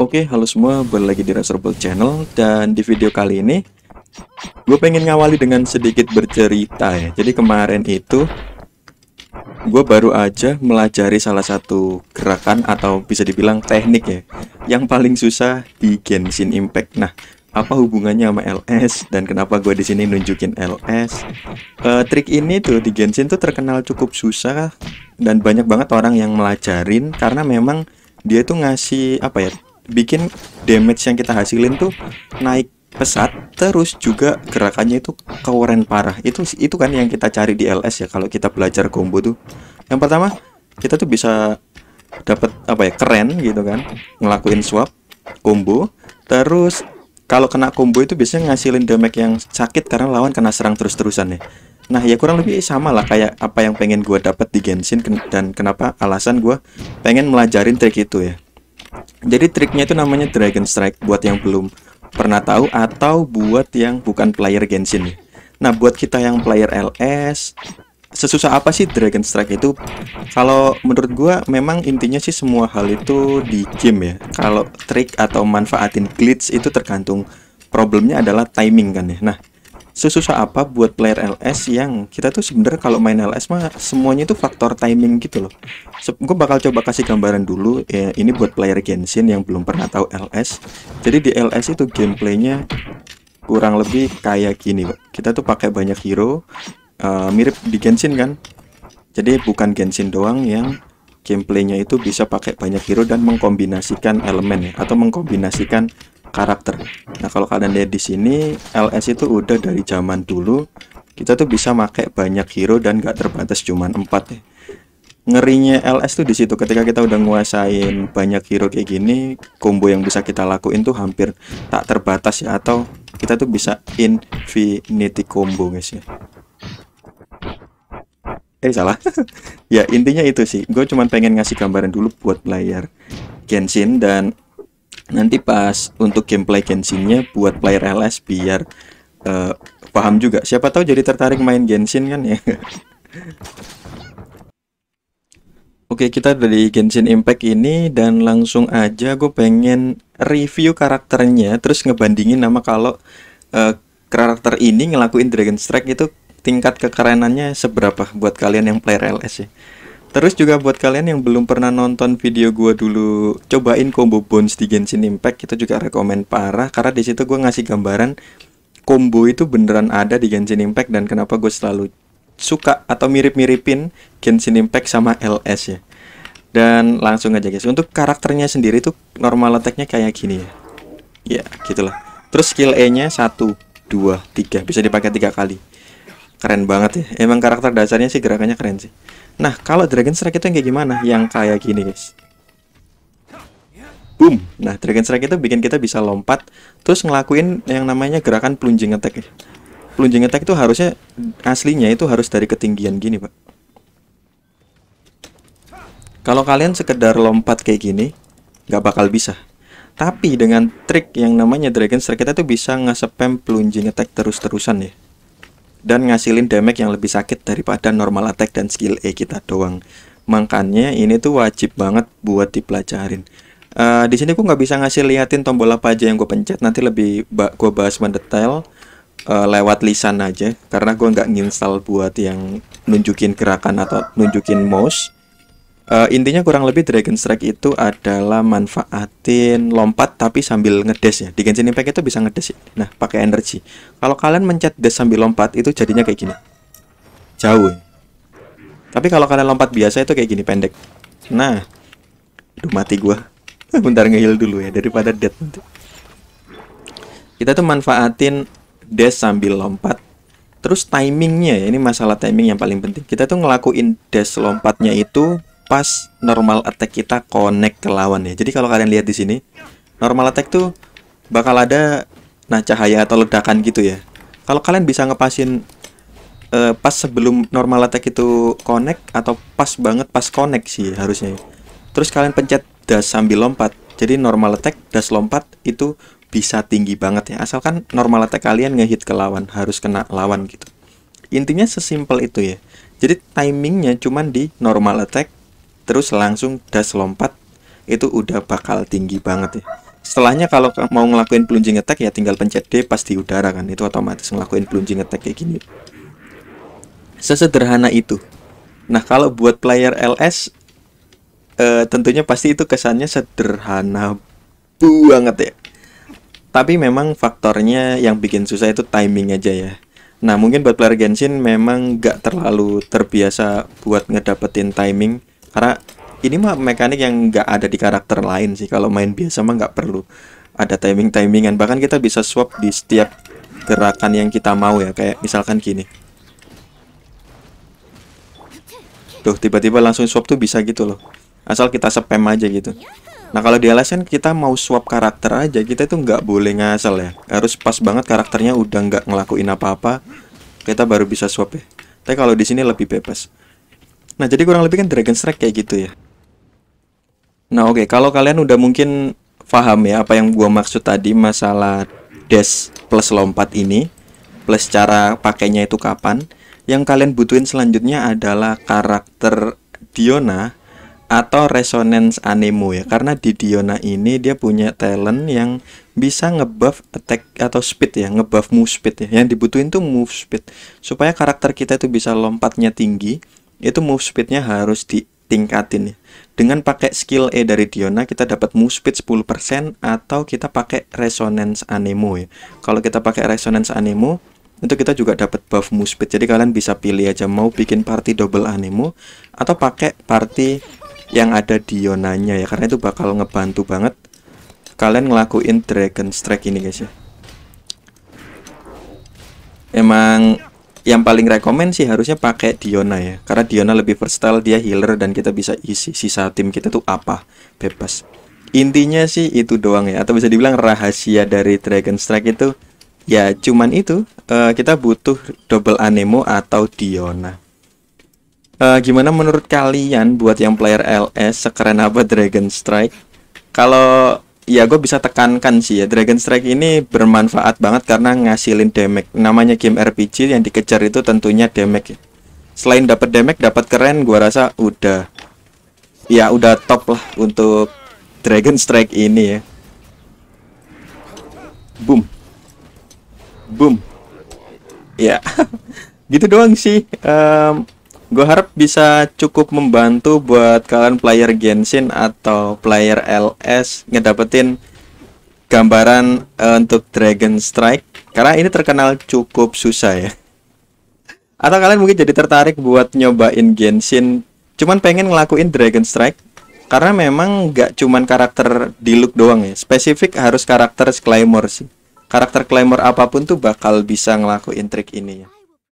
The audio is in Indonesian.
Oke, halo semua, balik lagi di Reservoir Channel dan di video kali ini gue pengen ngawali dengan sedikit bercerita ya. Jadi kemarin itu gue baru aja melajari salah satu gerakan atau bisa dibilang teknik ya yang paling susah di Genshin Impact. Nah, apa hubungannya sama LS dan kenapa gue di sini nunjukin LS? Uh, eh, trik ini tuh di Genshin tuh terkenal cukup susah dan banyak banget orang yang melajarin karena memang dia tuh ngasih apa ya bikin damage yang kita hasilin tuh naik pesat terus juga gerakannya itu keren parah itu itu kan yang kita cari di LS ya kalau kita belajar combo tuh yang pertama kita tuh bisa dapat apa ya keren gitu kan ngelakuin swap combo terus kalau kena combo itu biasanya ngasilin damage yang sakit karena lawan kena serang terus-terusan ya nah ya kurang lebih sama lah kayak apa yang pengen gue dapat di Genshin dan kenapa alasan gue pengen melajarin trik itu ya jadi triknya itu namanya Dragon Strike buat yang belum pernah tahu atau buat yang bukan player Genshin. Nah, buat kita yang player LS, sesusah apa sih Dragon Strike itu? Kalau menurut gua memang intinya sih semua hal itu di game ya. Kalau trik atau manfaatin glitch itu tergantung problemnya adalah timing kan ya. Nah, sesusah apa buat player LS yang kita tuh sebenarnya kalau main LS mah semuanya itu faktor timing gitu loh. gue bakal coba kasih gambaran dulu ya ini buat player Genshin yang belum pernah tahu LS. Jadi di LS itu gameplaynya kurang lebih kayak gini, Kita tuh pakai banyak hero uh, mirip di Genshin kan. Jadi bukan Genshin doang yang gameplaynya itu bisa pakai banyak hero dan mengkombinasikan elemen ya, atau mengkombinasikan karakter. Nah, kalau kalian lihat di sini LS itu udah dari zaman dulu kita tuh bisa pakai banyak hero dan gak terbatas cuman 4 ya. Ngerinya LS tuh disitu ketika kita udah nguasain banyak hero kayak gini, combo yang bisa kita lakuin tuh hampir tak terbatas ya atau kita tuh bisa infinity combo guys ya. Eh salah. ya intinya itu sih. Gue cuman pengen ngasih gambaran dulu buat player Genshin dan nanti pas untuk gameplay Genshin-nya buat player LS biar uh, paham juga siapa tahu jadi tertarik main Genshin kan ya Oke kita dari Genshin Impact ini dan langsung aja gue pengen review karakternya terus ngebandingin nama kalau uh, karakter ini ngelakuin Dragon Strike itu tingkat kekerenannya seberapa buat kalian yang player LS ya Terus juga buat kalian yang belum pernah nonton video gue dulu, cobain combo bones di Genshin Impact kita juga rekomen parah karena di situ gue ngasih gambaran combo itu beneran ada di Genshin Impact dan kenapa gue selalu suka atau mirip-miripin Genshin Impact sama LS ya. Dan langsung aja guys, untuk karakternya sendiri tuh normal attacknya kayak gini ya. Ya, gitulah. Terus skill E-nya satu, dua, tiga, bisa dipakai tiga kali keren banget ya emang karakter dasarnya sih gerakannya keren sih nah kalau dragon strike itu yang kayak gimana yang kayak gini guys boom nah dragon strike itu bikin kita bisa lompat terus ngelakuin yang namanya gerakan plunging attack ya. plunging attack itu harusnya aslinya itu harus dari ketinggian gini pak kalau kalian sekedar lompat kayak gini nggak bakal bisa tapi dengan trik yang namanya Dragon Strike kita tuh bisa nge-spam plunging attack terus-terusan ya dan ngasilin damage yang lebih sakit daripada normal attack dan skill E kita doang. Makanya ini tuh wajib banget buat dipelajarin. Uh, di sini gue nggak bisa ngasih liatin tombol apa aja yang gue pencet nanti lebih ba gue bahas mendetail uh, lewat lisan aja karena gue nggak nginstal buat yang nunjukin gerakan atau nunjukin mouse Uh, intinya kurang lebih Dragon Strike itu adalah manfaatin lompat tapi sambil ngedes ya. Di Genshin Impact itu bisa ngedes ya. Nah, pakai energi. Kalau kalian mencet dash sambil lompat itu jadinya kayak gini. Jauh. Ya. Tapi kalau kalian lompat biasa itu kayak gini pendek. Nah. Aduh mati gua. Bentar ngehil dulu ya daripada dead nanti. Kita tuh manfaatin dash sambil lompat Terus timingnya ya, ini masalah timing yang paling penting. Kita tuh ngelakuin dash lompatnya itu pas normal attack kita connect ke lawan ya. Jadi kalau kalian lihat di sini, normal attack tuh bakal ada nah cahaya atau ledakan gitu ya. Kalau kalian bisa ngepasin uh, pas sebelum normal attack itu connect atau pas banget pas connect sih harusnya. Terus kalian pencet dash sambil lompat. Jadi normal attack dash lompat itu bisa tinggi banget ya. Asalkan normal attack kalian ngehit ke lawan, harus kena lawan gitu. Intinya sesimpel itu ya. Jadi timingnya cuman di normal attack terus langsung das lompat itu udah bakal tinggi banget ya setelahnya kalau mau ngelakuin plunging attack ya tinggal pencet D pas di udara kan itu otomatis ngelakuin plunging attack kayak gini sesederhana itu nah kalau buat player LS eh, tentunya pasti itu kesannya sederhana banget ya tapi memang faktornya yang bikin susah itu timing aja ya Nah mungkin buat player Genshin memang nggak terlalu terbiasa buat ngedapetin timing karena ini mah mekanik yang nggak ada di karakter lain sih kalau main biasa mah nggak perlu ada timing timingan bahkan kita bisa swap di setiap gerakan yang kita mau ya kayak misalkan gini tuh tiba-tiba langsung swap tuh bisa gitu loh asal kita spam aja gitu Nah kalau di LSN kan kita mau swap karakter aja kita itu nggak boleh ngasal ya harus pas banget karakternya udah nggak ngelakuin apa-apa kita baru bisa swap ya. Tapi kalau di sini lebih bebas. Nah, jadi kurang lebih kan Dragon Strike kayak gitu ya. Nah, oke, okay. kalau kalian udah mungkin paham ya apa yang gua maksud tadi masalah dash plus lompat ini, plus cara pakainya itu kapan, yang kalian butuhin selanjutnya adalah karakter Diona atau resonance anemo ya karena di Diona ini dia punya talent yang bisa ngebuff attack atau speed ya ngebuff move speed ya yang dibutuhin tuh move speed supaya karakter kita itu bisa lompatnya tinggi itu move speednya harus ditingkatin ya. Dengan pakai skill E dari Diona kita dapat move speed 10% atau kita pakai resonance animo ya. Kalau kita pakai resonance animo itu kita juga dapat buff move speed. Jadi kalian bisa pilih aja mau bikin party double animo atau pakai party yang ada Dionanya ya karena itu bakal ngebantu banget kalian ngelakuin Dragon Strike ini guys ya. Emang yang paling rekomend sih harusnya pakai Diona ya karena Diona lebih versatile dia healer dan kita bisa isi sisa tim kita tuh apa bebas intinya sih itu doang ya atau bisa dibilang rahasia dari Dragon Strike itu ya cuman itu uh, kita butuh double anemo atau Diona uh, gimana menurut kalian buat yang player LS sekeren apa Dragon Strike kalau ya gue bisa tekankan sih ya Dragon Strike ini bermanfaat banget karena ngasilin damage namanya game RPG yang dikejar itu tentunya damage selain dapat damage dapat keren gue rasa udah ya udah top lah untuk Dragon Strike ini ya boom boom ya gitu doang sih um, Gue harap bisa cukup membantu buat kalian player Genshin atau player LS ngedapetin gambaran uh, untuk Dragon Strike karena ini terkenal cukup susah ya. Atau kalian mungkin jadi tertarik buat nyobain Genshin cuman pengen ngelakuin Dragon Strike karena memang gak cuman karakter di look doang ya spesifik harus karakter Claymore sih karakter Claymore apapun tuh bakal bisa ngelakuin trik ini ya